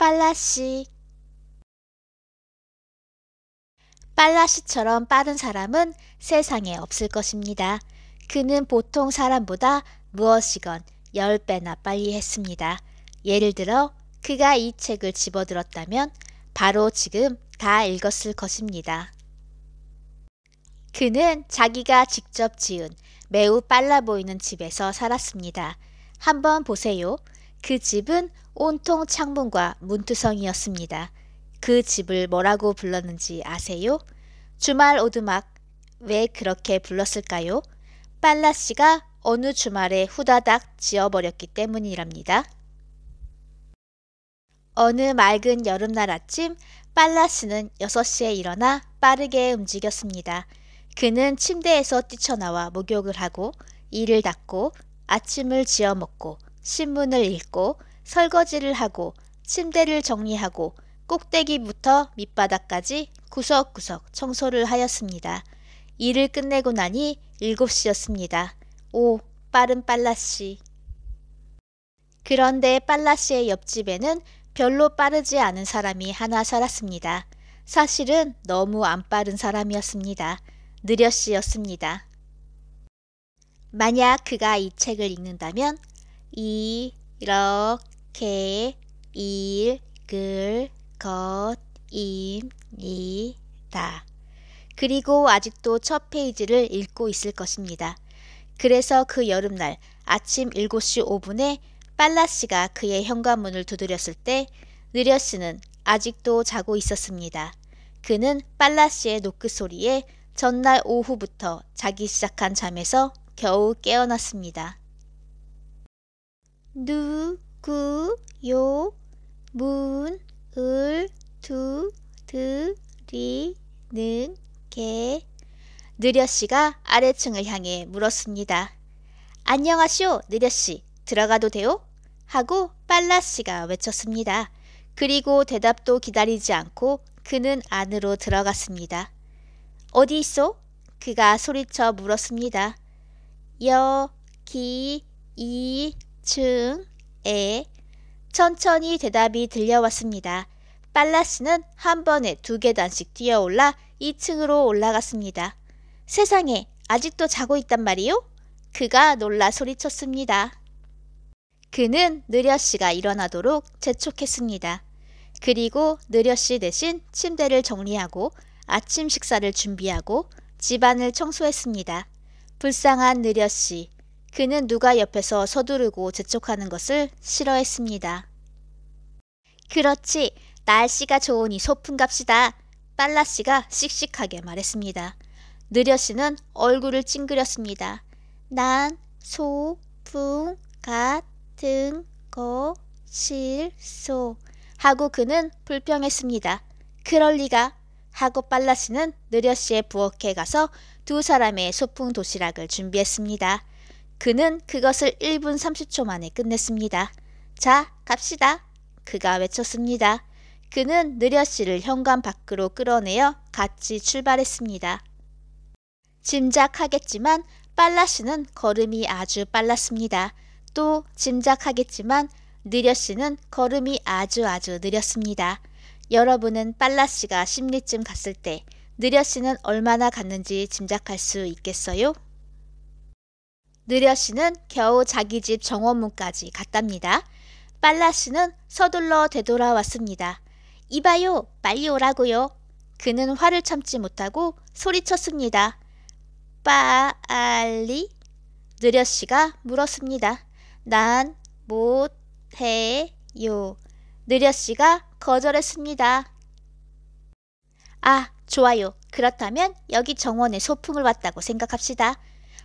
빨라씨 빨라씨처럼 빠른 사람은 세상에 없을 것입니다. 그는 보통 사람보다 무엇이건 10배나 빨리 했습니다. 예를 들어 그가 이 책을 집어들었다면 바로 지금 다 읽었을 것입니다. 그는 자기가 직접 지은 매우 빨라 보이는 집에서 살았습니다. 한번 보세요. 그 집은 온통 창문과 문투성이었습니다. 그 집을 뭐라고 불렀는지 아세요? 주말 오두막. 왜 그렇게 불렀을까요? 빨라 씨가 어느 주말에 후다닥 지어버렸기 때문이랍니다. 어느 맑은 여름날 아침 빨라 씨는 6시에 일어나 빠르게 움직였습니다. 그는 침대에서 뛰쳐나와 목욕을 하고 이를 닦고 아침을 지어 먹고 신문을 읽고 설거지를 하고 침대를 정리하고 꼭대기부터 밑바닥까지 구석구석 청소를 하였습니다. 일을 끝내고 나니 7시였습니다. 오, 빠른 빨라씨. 그런데 빨라씨의 옆집에는 별로 빠르지 않은 사람이 하나 살았습니다. 사실은 너무 안 빠른 사람이었습니다. 느려씨였습니다. 만약 그가 이 책을 읽는다면 이렇 개, 렇게 읽을 것입니다. 그리고 아직도 첫 페이지를 읽고 있을 것입니다. 그래서 그 여름날 아침 7시 5분에 빨라 씨가 그의 현관문을 두드렸을 때 느려 씨는 아직도 자고 있었습니다. 그는 빨라 씨의 노크 소리에 전날 오후부터 자기 시작한 잠에서 겨우 깨어났습니다. 누 구, 요, 문, 을, 두, 드, 리, 는, 개. 느려씨가 아래층을 향해 물었습니다. 안녕하쇼, 느려씨. 들어가도 돼요? 하고 빨라씨가 외쳤습니다. 그리고 대답도 기다리지 않고 그는 안으로 들어갔습니다. 어디 있어? 그가 소리쳐 물었습니다. 여, 기, 이, 층, 에. 천천히 대답이 들려왔습니다. 빨라스는 한 번에 두 계단씩 뛰어올라 2층으로 올라갔습니다. 세상에, 아직도 자고 있단 말이요? 그가 놀라 소리쳤습니다. 그는 느려씨가 일어나도록 재촉했습니다. 그리고 느려씨 대신 침대를 정리하고 아침 식사를 준비하고 집안을 청소했습니다. 불쌍한 느려씨, 그는 누가 옆에서 서두르고 재촉하는 것을 싫어했습니다. 그렇지. 날씨가 좋으니 소풍 갑시다. 빨라 씨가 씩씩하게 말했습니다. 느려 씨는 얼굴을 찡그렸습니다. 난 소풍 같은 거 실소 하고 그는 불평했습니다. 그럴 리가 하고 빨라 씨는 느려 씨의 부엌에 가서 두 사람의 소풍 도시락을 준비했습니다. 그는 그것을 1분 30초 만에 끝냈습니다. 자, 갑시다. 그가 외쳤습니다. 그는 느려 씨를 현관 밖으로 끌어내어 같이 출발했습니다. 짐작하겠지만 빨라 씨는 걸음이 아주 빨랐습니다. 또 짐작하겠지만 느려 씨는 걸음이 아주 아주 느렸습니다. 여러분은 빨라 씨가 심리쯤 갔을 때 느려 씨는 얼마나 갔는지 짐작할 수 있겠어요? 느려 씨는 겨우 자기 집 정원문까지 갔답니다. 빨라 씨는 서둘러 되돌아왔습니다. 이봐요, 빨리 오라고요. 그는 화를 참지 못하고 소리쳤습니다. 빨리? 느려 씨가 물었습니다. 난 못해요. 느려 씨가 거절했습니다. 아, 좋아요. 그렇다면 여기 정원에 소풍을 왔다고 생각합시다.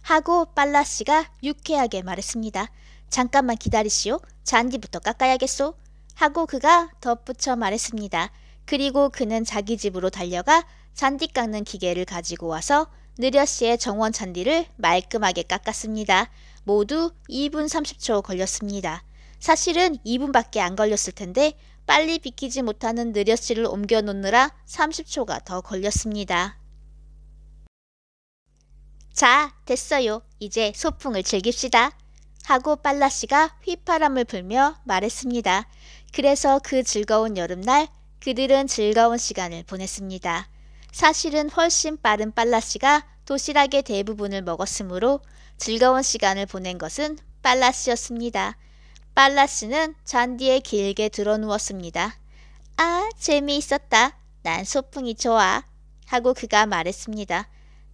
하고 빨라 씨가 유쾌하게 말했습니다. 잠깐만 기다리시오. 잔디부터 깎아야겠소. 하고 그가 덧붙여 말했습니다. 그리고 그는 자기 집으로 달려가 잔디 깎는 기계를 가지고 와서 느려 씨의 정원 잔디를 말끔하게 깎았습니다. 모두 2분 30초 걸렸습니다. 사실은 2분밖에 안 걸렸을 텐데 빨리 비키지 못하는 느려 씨를 옮겨 놓느라 30초가 더 걸렸습니다. 자, 됐어요. 이제 소풍을 즐깁시다. 하고 빨라 씨가 휘파람을 불며 말했습니다. 그래서 그 즐거운 여름날 그들은 즐거운 시간을 보냈습니다. 사실은 훨씬 빠른 빨라 씨가 도시락의 대부분을 먹었으므로 즐거운 시간을 보낸 것은 빨라 씨였습니다. 빨라 씨는 잔디에 길게 드러 누웠습니다. 아, 재미있었다. 난 소풍이 좋아. 하고 그가 말했습니다.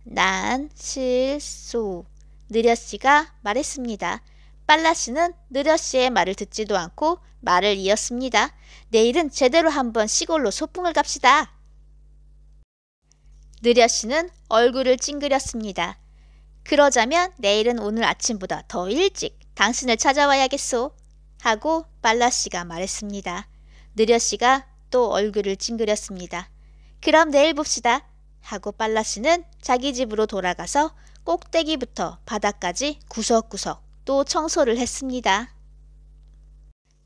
난 실수. 느려 씨가 말했습니다. 빨라 씨는 느려 씨의 말을 듣지도 않고 말을 이었습니다. 내일은 제대로 한번 시골로 소풍을 갑시다. 느려 씨는 얼굴을 찡그렸습니다. 그러자면 내일은 오늘 아침보다 더 일찍 당신을 찾아와야겠소. 하고 빨라 씨가 말했습니다. 느려 씨가 또 얼굴을 찡그렸습니다. 그럼 내일 봅시다. 하고 빨라 씨는 자기 집으로 돌아가서 꼭대기부터 바닥까지 구석구석 또 청소를 했습니다.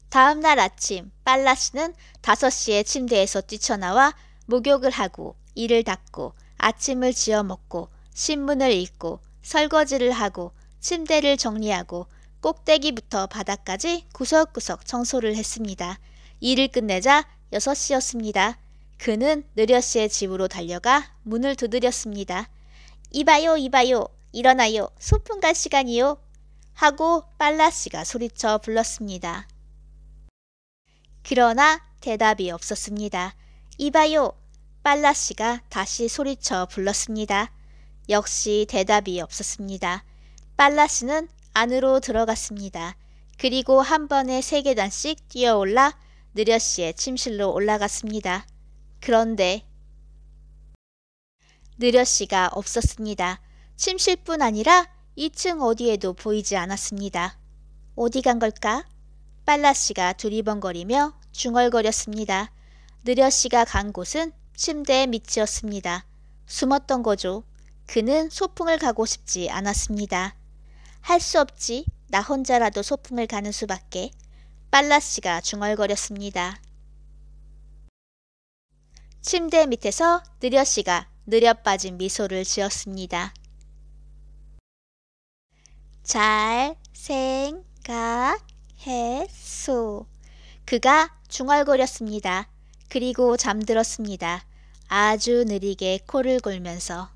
다음 날 아침 빨라 씨는 5시에 침대에서 뛰쳐나와 목욕을 하고 이를 닦고 아침을 지어 먹고 신문을 읽고 설거지를 하고 침대를 정리하고 꼭대기부터 바닥까지 구석구석 청소를 했습니다. 일을 끝내자 6시였습니다. 그는 느려 씨의 집으로 달려가 문을 두드렸습니다. 이봐요, 이봐요, 일어나요, 소풍 갈 시간이요. 하고 빨라 씨가 소리쳐 불렀습니다. 그러나 대답이 없었습니다. 이봐요, 빨라 씨가 다시 소리쳐 불렀습니다. 역시 대답이 없었습니다. 빨라 씨는 안으로 들어갔습니다. 그리고 한 번에 세 계단씩 뛰어올라 느려 씨의 침실로 올라갔습니다. 그런데 느려 씨가 없었습니다. 침실뿐 아니라 2층 어디에도 보이지 않았습니다. 어디 간 걸까? 빨라 씨가 두리번거리며 중얼거렸습니다. 느려 씨가 간 곳은 침대의 밑이었습니다. 숨었던 거죠. 그는 소풍을 가고 싶지 않았습니다. 할 수 없지. 나 혼자라도 소풍을 가는 수밖에. 빨라 씨가 중얼거렸습니다. 침대 밑에서 느려 씨가 느려 빠진 미소를 지었습니다. 잘 생각했소. 그가 중얼거렸습니다. 그리고 잠들었습니다. 아주 느리게 코를 골면서.